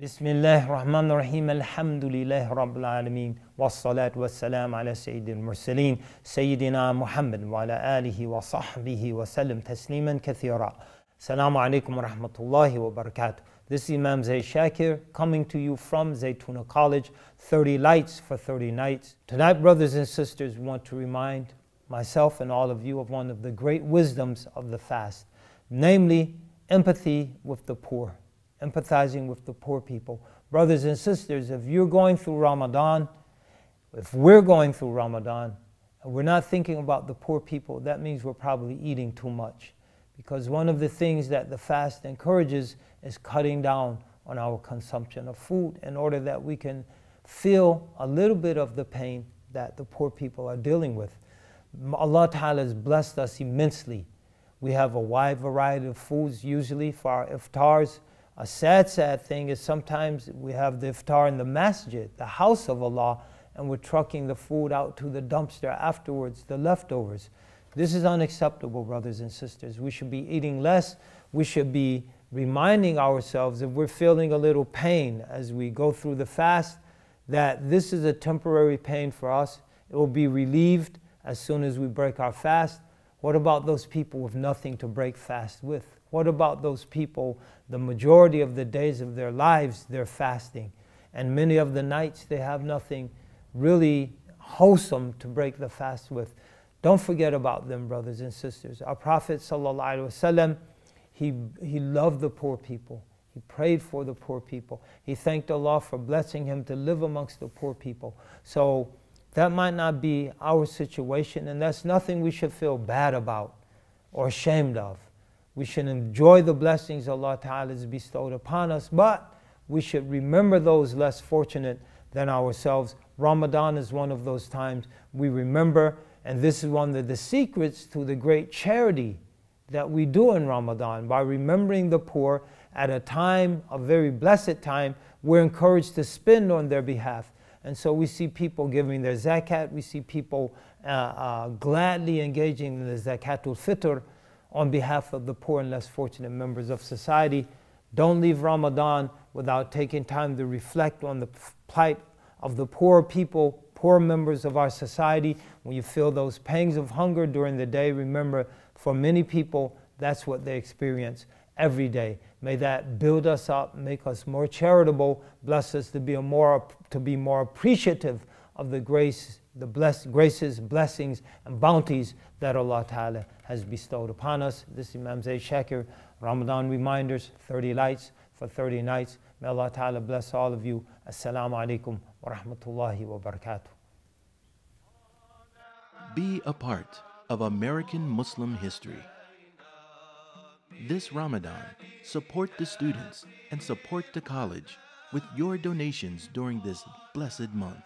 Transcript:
Bismillahirrahmanirrahim. Elhamdülillahi Rabbil alemin. Ve salatu wa selam ala seyyidil murselin. Seyyidina Muhammed ve ala alihi ve sahbihi ve sellem teslimen kethira. Selamu aleyküm ve rahmetullahi This is Imam Zayd Shakir coming to you from Zaytuna College. 30 lights for 30 nights. Tonight, brothers and sisters, want to remind myself and all of you of one of the great wisdoms of the fast, namely empathy with the poor empathizing with the poor people. Brothers and sisters, if you're going through Ramadan, if we're going through Ramadan, and we're not thinking about the poor people, that means we're probably eating too much. Because one of the things that the fast encourages is cutting down on our consumption of food in order that we can feel a little bit of the pain that the poor people are dealing with. Allah Ta'ala has blessed us immensely. We have a wide variety of foods, usually for our iftars a sad, sad thing is sometimes we have the iftar in the masjid, the house of Allah, and we're trucking the food out to the dumpster afterwards, the leftovers. This is unacceptable, brothers and sisters. We should be eating less. We should be reminding ourselves if we're feeling a little pain as we go through the fast that this is a temporary pain for us. It will be relieved as soon as we break our fast. What about those people with nothing to break fast with? What about those people, the majority of the days of their lives, they're fasting? And many of the nights, they have nothing really wholesome to break the fast with. Don't forget about them, brothers and sisters. Our Prophet, وسلم, he, he loved the poor people. He prayed for the poor people. He thanked Allah for blessing him to live amongst the poor people. So that might not be our situation, and that's nothing we should feel bad about or ashamed of. We should enjoy the blessings Allah Ta'ala has bestowed upon us, but we should remember those less fortunate than ourselves. Ramadan is one of those times we remember, and this is one of the secrets to the great charity that we do in Ramadan by remembering the poor at a time, a very blessed time, we're encouraged to spend on their behalf. And so we see people giving their zakat, we see people uh, uh, gladly engaging in the zakatul fitr, on behalf of the poor and less fortunate members of society. Don't leave Ramadan without taking time to reflect on the plight of the poor people, poor members of our society. When you feel those pangs of hunger during the day, remember for many people, that's what they experience every day. May that build us up, make us more charitable, bless us to be more to be more appreciative of the grace, the bless, graces, blessings, and bounties that Allah Ta'ala has bestowed upon us. This Imam Zayd Shakir, Ramadan reminders, 30 lights for 30 nights. May Allah Ta'ala bless all of you. Assalamu alaikum wa rahmatullahi wa barakatuh. Be a part of American Muslim history. This Ramadan, support the students and support the college with your donations during this blessed month.